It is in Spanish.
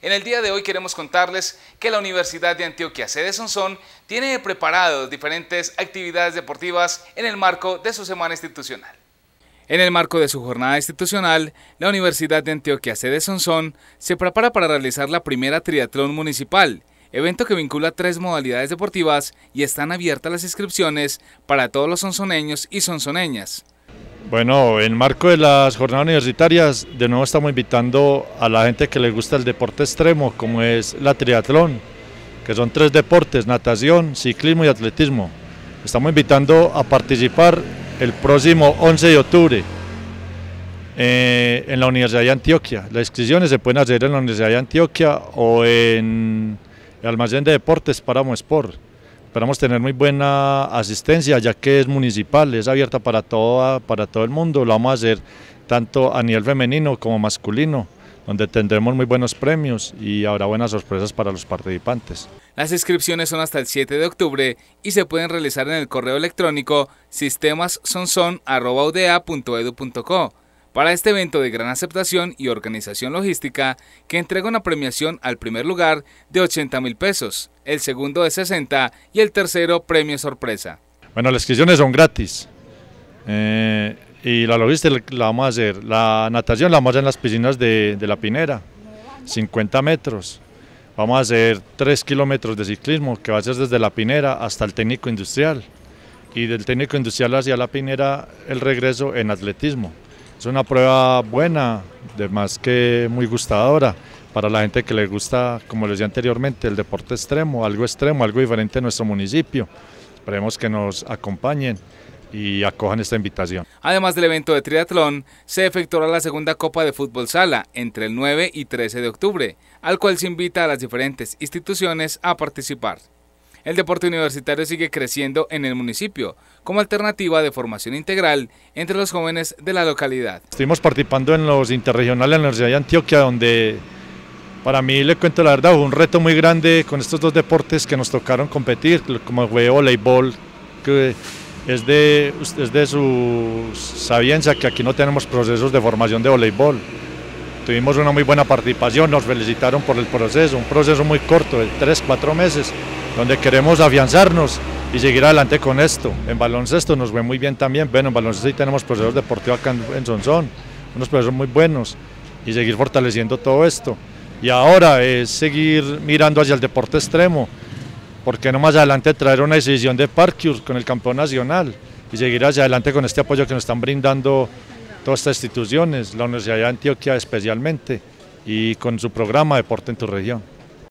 En el día de hoy queremos contarles que la Universidad de Antioquia, sede Sonsón, tiene preparados diferentes actividades deportivas en el marco de su semana institucional. En el marco de su jornada institucional, la Universidad de Antioquia, sede Sonsón, se prepara para realizar la primera triatlón municipal, evento que vincula tres modalidades deportivas y están abiertas las inscripciones para todos los sonsoneños y sonsoneñas. Bueno, en marco de las jornadas universitarias, de nuevo estamos invitando a la gente que le gusta el deporte extremo, como es la triatlón, que son tres deportes, natación, ciclismo y atletismo. Estamos invitando a participar el próximo 11 de octubre eh, en la Universidad de Antioquia. Las inscripciones se pueden hacer en la Universidad de Antioquia o en el almacén de deportes Paramo Sport. Esperamos tener muy buena asistencia, ya que es municipal, es abierta para, para todo el mundo. Lo vamos a hacer tanto a nivel femenino como masculino donde tendremos muy buenos premios y habrá buenas sorpresas para los participantes. Las inscripciones son hasta el 7 de octubre y se pueden realizar en el correo electrónico sistemasonson.udea.edu.co para este evento de gran aceptación y organización logística que entrega una premiación al primer lugar de 80 mil pesos, el segundo de 60 y el tercero premio sorpresa. Bueno, las inscripciones son gratis eh, y la logística la vamos a hacer, la natación la vamos a hacer en las piscinas de, de La Pinera, 50 metros. Vamos a hacer 3 kilómetros de ciclismo que va a ser desde La Pinera hasta el técnico industrial y del técnico industrial hacia La Pinera el regreso en atletismo. Es una prueba buena, de más que muy gustadora para la gente que le gusta, como les decía anteriormente, el deporte extremo, algo extremo, algo diferente en nuestro municipio. Esperemos que nos acompañen y acojan esta invitación. Además del evento de triatlón, se efectuará la segunda Copa de Fútbol Sala entre el 9 y 13 de octubre, al cual se invita a las diferentes instituciones a participar. El deporte universitario sigue creciendo en el municipio como alternativa de formación integral entre los jóvenes de la localidad. Estuvimos participando en los interregionales de la Universidad de Antioquia donde para mí, le cuento la verdad, fue un reto muy grande con estos dos deportes que nos tocaron competir, como fue voleibol, que es de, es de su sabiencia que aquí no tenemos procesos de formación de voleibol. Tuvimos una muy buena participación, nos felicitaron por el proceso, un proceso muy corto, de 3, 4 meses, donde queremos afianzarnos y seguir adelante con esto. En baloncesto nos ve muy bien también. Bueno, en baloncesto sí tenemos profesores deportivos acá en Sonsón, unos profesores muy buenos y seguir fortaleciendo todo esto. Y ahora es seguir mirando hacia el deporte extremo, porque no más adelante traer una decisión de Parkour con el campeón nacional y seguir hacia adelante con este apoyo que nos están brindando todas estas instituciones, la Universidad de Antioquia especialmente y con su programa Deporte en tu región.